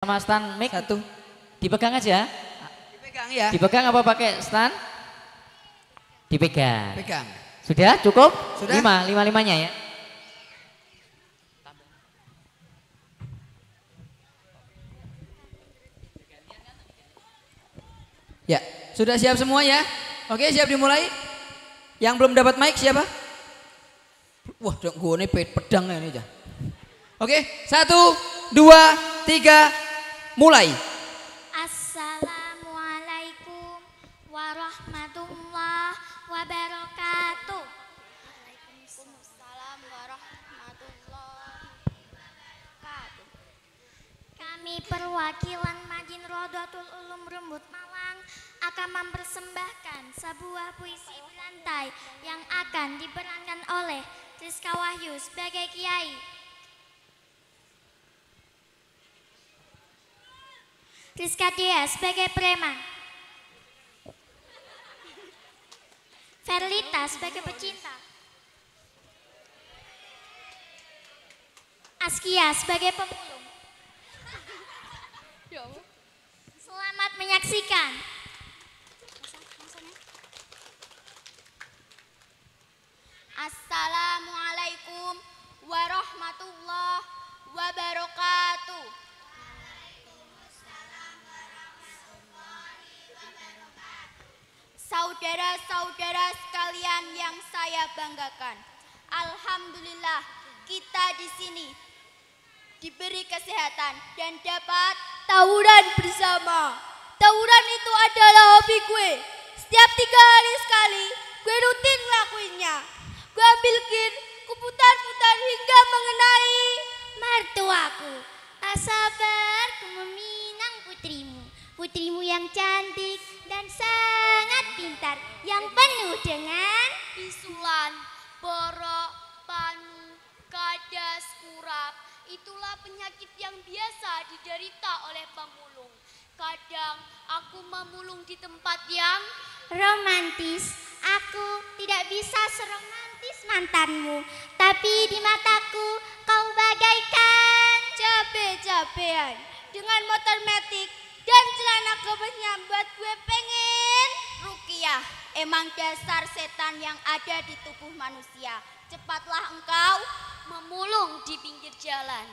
Sama stand mic. Satu. Dipegang aja. Dipegang ya. Dipegang apa pakai stand? Dipegang. Pegang. Sudah cukup? Sudah. Lima, lima limanya ya. Ya, sudah siap semua ya? Oke, siap dimulai. Yang belum dapat mic siapa? Wah, gue ini pedang ya ini aja. Oke, satu, dua, tiga, mulai. Assalamualaikum warahmatullahi wabarakatuh. Waalaikumsalam warahmatullahi wabarakatuh. Kami perwakilan Majin Rodotul Ulum Rembut Malang akan mempersembahkan sebuah puisi berantai yang akan diperankan oleh Rizka Wahyu sebagai kiai. Rizka Dia sebagai preman. Ferlita sebagai pecinta. Askia sebagai pemulung. Ya Selamat menyaksikan. Assalamualaikum. saudara sekalian yang saya banggakan. Alhamdulillah kita di sini diberi kesehatan dan dapat tawuran bersama. Tawuran itu adalah hobi gue. Setiap tiga hari sekali gue rutin ngelakuinnya. Gue ambil gin, kuputar-putar hingga mengenai mertuaku. Tak sabar ku meminang putrimu. Putrimu yang cantik, dan sangat pintar yang penuh dengan bisulan, borok, panu, kadas, kurap. Itulah penyakit yang biasa diderita oleh pemulung. Kadang aku memulung di tempat yang romantis. Aku tidak bisa seromantis mantanmu, tapi di mataku kau bagaikan cabe-cabean dengan motor metik dan celana gomesnya buat gue pengen. Rukiah, emang dasar setan yang ada di tubuh manusia. Cepatlah engkau memulung di pinggir jalan.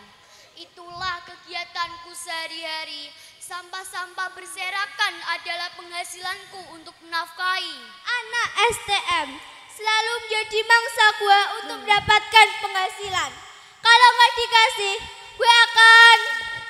Itulah kegiatanku sehari-hari. Sampah-sampah berserakan adalah penghasilanku untuk menafkahi. Anak STM selalu menjadi mangsa gue untuk hmm. mendapatkan penghasilan. Kalau nggak dikasih, gue akan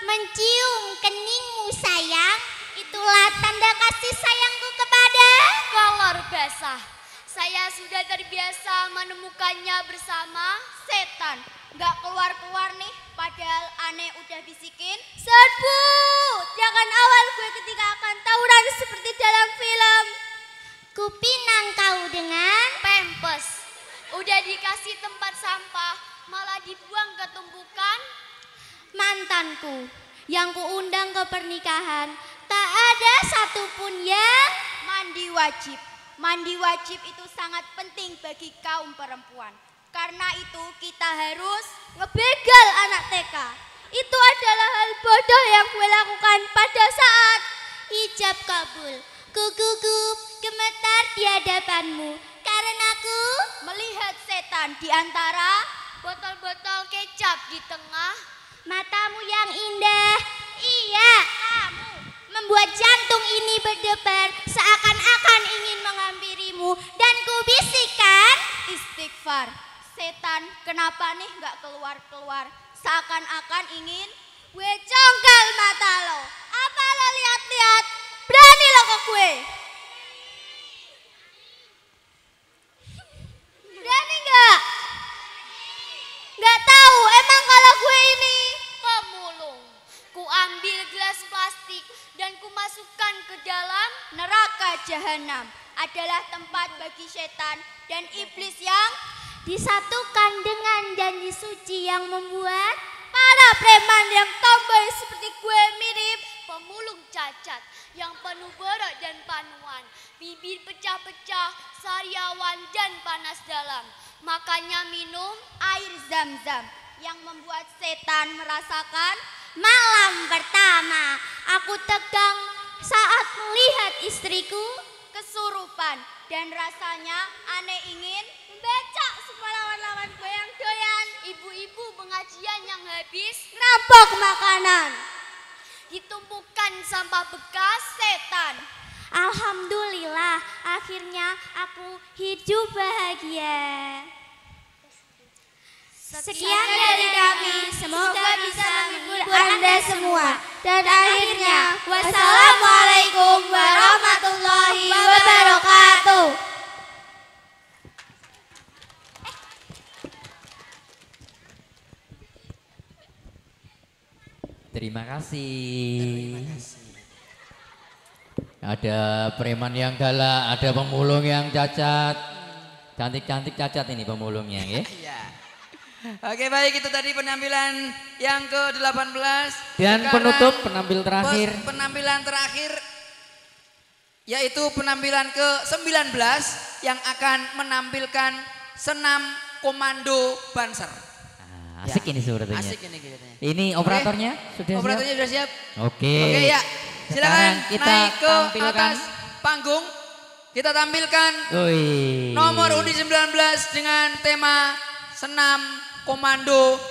mencium keningmu sayang, itulah tanda kasih sayangku kepada kolor basah. Saya sudah terbiasa menemukannya bersama setan. Gak keluar-keluar nih, padahal aneh udah bisikin. Serbu, jangan awal gue ketika akan tawuran seperti dalam film. Kupinang kau dengan pempes. Udah dikasih tempat sampah, malah dibuang ke tumpukan mantanku yang kuundang ke pernikahan tak ada satupun yang mandi wajib. Mandi wajib itu sangat penting bagi kaum perempuan. Karena itu kita harus ngebegal anak TK. Itu adalah hal bodoh yang gue lakukan pada saat hijab kabul. Kugugup gemetar di hadapanmu karena aku melihat setan di antara botol-botol kecap di tengah Matamu yang indah, iya kamu membuat jantung ini berdebar seakan-akan ingin menghampirimu dan kubisikan istighfar. Setan, kenapa nih nggak keluar-keluar? Seakan-akan ingin Wecah kertas plastik dan kumasukkan ke dalam neraka jahanam adalah tempat bagi setan dan iblis yang disatukan dengan janji suci yang membuat para preman yang tomboy seperti gue mirip pemulung cacat yang penuh borok dan panuan, bibir pecah-pecah, sariawan dan panas dalam. Makanya minum air zam-zam yang membuat setan merasakan Malam pertama, aku tegang saat melihat istriku kesurupan dan rasanya aneh ingin membecak semua lawan-lawan goyang doyan ibu-ibu pengajian yang habis ngerampok makanan ditumpukan sampah bekas setan Alhamdulillah akhirnya aku hidup bahagia Sekian dari kami. Anda semua. Dan akhirnya, wassalamualaikum warahmatullahi wabarakatuh. Terima kasih. Ada preman yang galak, ada pemulung yang cacat. Cantik-cantik cacat ini pemulungnya, ya. Iya. Oke baik itu tadi penampilan yang ke-18 dan Sekarang penutup penampil terakhir. Penampilan terakhir yaitu penampilan ke-19 yang akan menampilkan senam komando Banser. Nah, asik ya. ini suratnya. Asik ini kelihatannya. Ini operatornya Oke. sudah operatornya siap? Operatornya sudah siap. Oke. Oke ya. Silakan Sekarang kita naik ke tampilkan. atas panggung. Kita tampilkan Ui. nomor undi 19 dengan tema senam komando